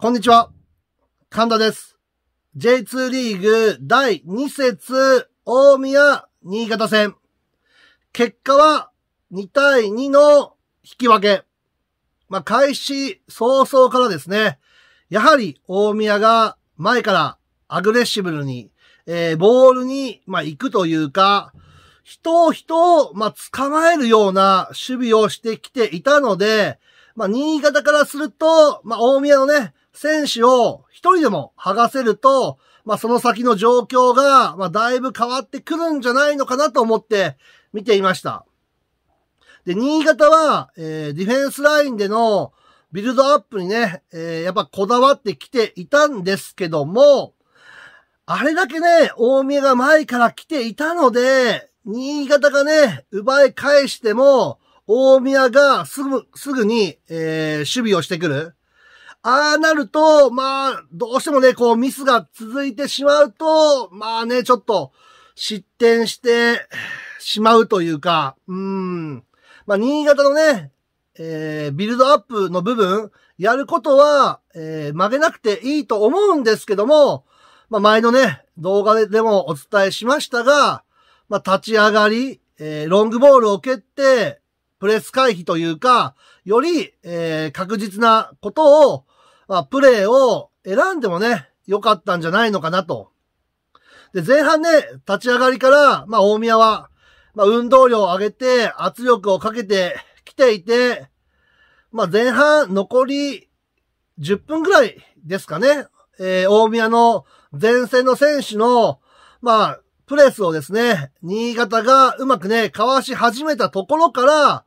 こんにちは。神田です。J2 リーグ第2節大宮新潟戦。結果は2対2の引き分け。まあ、開始早々からですね、やはり大宮が前からアグレッシブルに、えー、ボールに、まあ、行くというか、人を人を、まあ、捕まえるような守備をしてきていたので、まあ、新潟からすると、まあ、大宮のね、選手を一人でも剥がせると、まあ、その先の状況が、まあ、だいぶ変わってくるんじゃないのかなと思って見ていました。で、新潟は、えー、ディフェンスラインでのビルドアップにね、えー、やっぱこだわってきていたんですけども、あれだけね、大宮が前から来ていたので、新潟がね、奪い返しても、大宮がすぐ、すぐに、えー、守備をしてくる。ああなると、まあ、どうしてもね、こうミスが続いてしまうと、まあね、ちょっと失点してしまうというか、うん。まあ、新潟のね、えー、ビルドアップの部分、やることは、えー、曲げなくていいと思うんですけども、まあ、前のね、動画でもお伝えしましたが、まあ、立ち上がり、えー、ロングボールを蹴って、プレス回避というか、より、えー、確実なことを、まあ、プレーを選んでもね、良かったんじゃないのかなと。で、前半ね、立ち上がりから、まあ、大宮は、まあ、運動量を上げて、圧力をかけてきていて、まあ、前半残り10分ぐらいですかね。えー、大宮の前線の選手の、まあ、プレスをですね、新潟がうまくね、かわし始めたところから、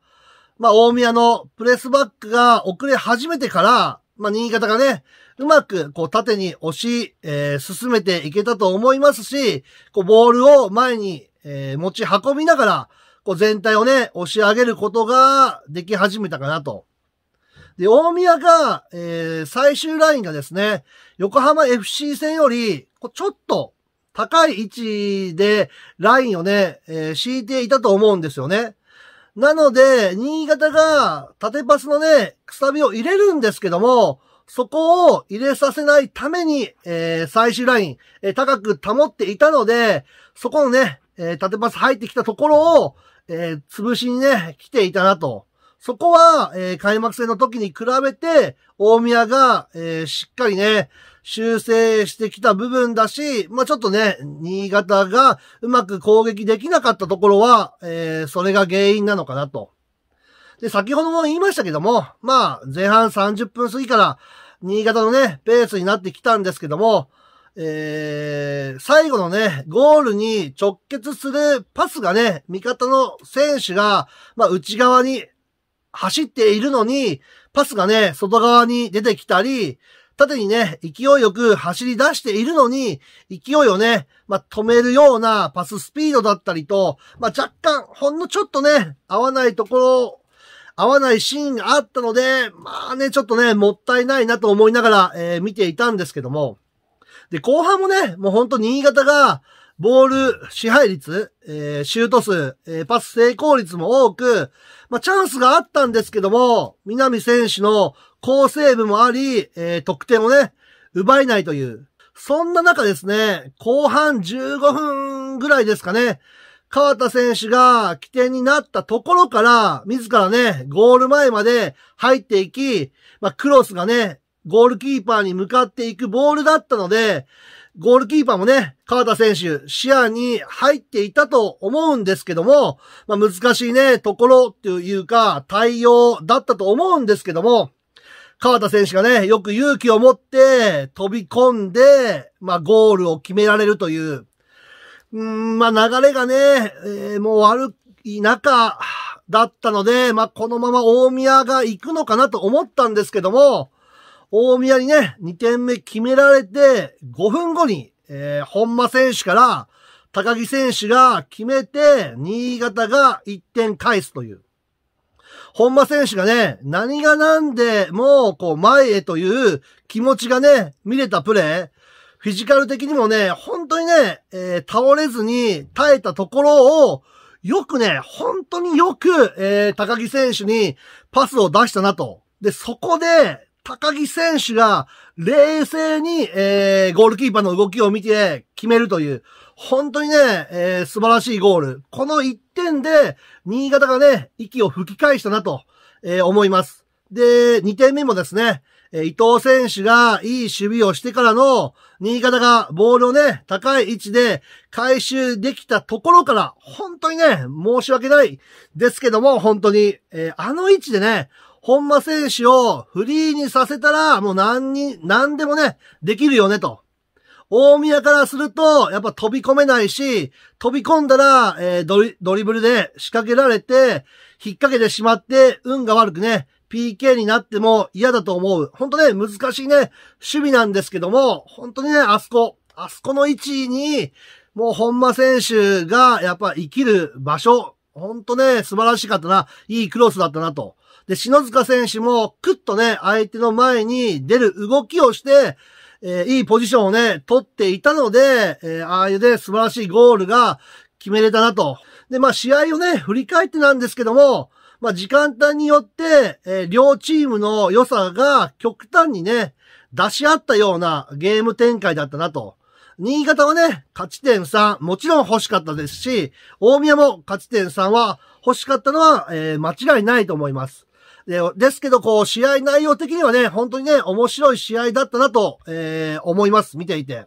まあ、大宮のプレスバックが遅れ始めてから、まあ、新潟がね、うまく、こう、縦に押し、えー、進めていけたと思いますし、こう、ボールを前に、えー、持ち運びながら、こう、全体をね、押し上げることができ始めたかなと。で、大宮が、えー、最終ラインがですね、横浜 FC 戦より、こうちょっと高い位置でラインをね、えー、敷いていたと思うんですよね。なので、新潟が縦パスのね、くさびを入れるんですけども、そこを入れさせないために、えー、最終ライン、えー、高く保っていたので、そこのね、えー、縦パス入ってきたところを、えー、潰しにね、来ていたなと。そこは、えー、開幕戦の時に比べて、大宮が、えー、しっかりね、修正してきた部分だし、まあ、ちょっとね、新潟がうまく攻撃できなかったところは、えー、それが原因なのかなと。で、先ほども言いましたけども、まあ、前半30分過ぎから、新潟のね、ペースになってきたんですけども、えー、最後のね、ゴールに直結するパスがね、味方の選手が、まあ、内側に走っているのに、パスがね、外側に出てきたり、縦にね、勢いよく走り出しているのに、勢いをね、まあ、止めるようなパススピードだったりと、まあ、若干、ほんのちょっとね、合わないところ、合わないシーンがあったので、まあね、ちょっとね、もったいないなと思いながら、えー、見ていたんですけども。で、後半もね、もうほんと新潟が、ボール支配率、えー、シュート数、えー、パス成功率も多く、まあ、チャンスがあったんですけども、南選手の好セーブもあり、えー、得点をね、奪えないという。そんな中ですね、後半15分ぐらいですかね、川田選手が起点になったところから、自らね、ゴール前まで入っていき、まあ、クロスがね、ゴールキーパーに向かっていくボールだったので、ゴールキーパーもね、川田選手、視野に入っていたと思うんですけども、まあ、難しいね、ところっていうか、対応だったと思うんですけども、川田選手がね、よく勇気を持って飛び込んで、まあ、ゴールを決められるという、うん、まあ、流れがね、えー、もう悪い中だったので、まあ、このまま大宮が行くのかなと思ったんですけども、大宮にね、2点目決められて、5分後に、えー、本間選手から、高木選手が決めて、新潟が1点返すという。本間選手がね、何が何でもこう、前へという気持ちがね、見れたプレー。フィジカル的にもね、本当にね、えー、倒れずに耐えたところを、よくね、本当によく、えー、高木選手にパスを出したなと。で、そこで、高木選手が冷静に、えー、ゴールキーパーの動きを見て決めるという、本当にね、えー、素晴らしいゴール。この1点で、新潟がね、息を吹き返したなと、えー、思います。で、2点目もですね、え伊藤選手がいい守備をしてからの、新潟がボールをね、高い位置で回収できたところから、本当にね、申し訳ないですけども、本当に、えー、あの位置でね、本間選手をフリーにさせたら、もう何に、何でもね、できるよね、と。大宮からすると、やっぱ飛び込めないし、飛び込んだら、えー、ドリ、ドリブルで仕掛けられて、引っ掛けてしまって、運が悪くね、PK になっても嫌だと思う。本当ね、難しいね、守備なんですけども、本当にね、あそこ、あそこの位置に、もう本間選手がやっぱ生きる場所、本当ね、素晴らしかったな、いいクロスだったなと。で、篠塚選手も、クッとね、相手の前に出る動きをして、えー、いいポジションをね、取っていたので、えー、ああいうね、素晴らしいゴールが決めれたなと。で、まあ、試合をね、振り返ってなんですけども、まあ、時間帯によって、えー、両チームの良さが極端にね、出し合ったようなゲーム展開だったなと。新潟はね、勝ち点3、もちろん欲しかったですし、大宮も勝ち点3は欲しかったのは、えー、間違いないと思います。で、ですけど、こう、試合内容的にはね、本当にね、面白い試合だったなと、えー、思います。見ていて。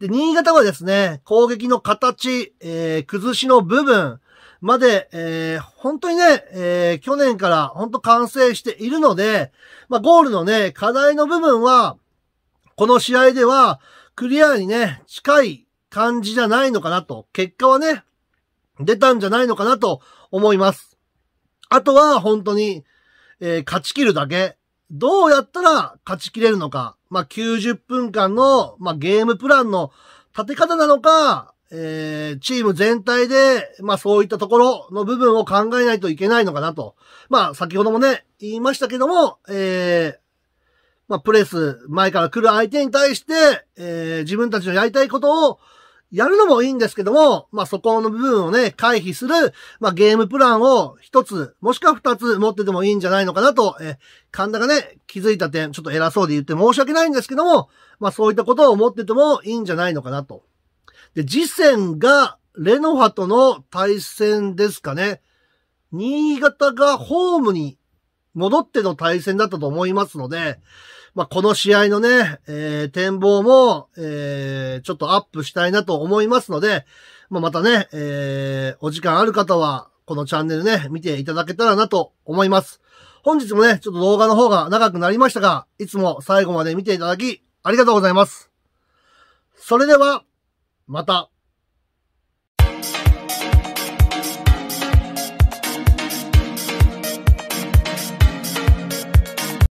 で、新潟はですね、攻撃の形、えー、崩しの部分まで、えー、本当にね、えー、去年から本当完成しているので、まあ、ゴールのね、課題の部分は、この試合では、クリアにね、近い感じじゃないのかなと、結果はね、出たんじゃないのかなと思います。あとは、本当に、えー、勝ち切るだけ。どうやったら勝ち切れるのか。まあ、90分間の、まあ、ゲームプランの立て方なのか、えー、チーム全体で、まあ、そういったところの部分を考えないといけないのかなと。まあ、先ほどもね、言いましたけども、えー、まあ、プレス、前から来る相手に対して、えー、自分たちのやりたいことを、やるのもいいんですけども、まあ、そこの部分をね、回避する、まあ、ゲームプランを一つ、もしくは二つ持っててもいいんじゃないのかなと、え、神田がね、気づいた点、ちょっと偉そうで言って申し訳ないんですけども、まあ、そういったことを持っててもいいんじゃないのかなと。で、次戦が、レノファとの対戦ですかね。新潟がホームに戻っての対戦だったと思いますので、まあ、この試合のね、えー、展望も、えー、ちょっとアップしたいなと思いますので、まあ、またね、えー、お時間ある方は、このチャンネルね、見ていただけたらなと思います。本日もね、ちょっと動画の方が長くなりましたが、いつも最後まで見ていただき、ありがとうございます。それでは、また。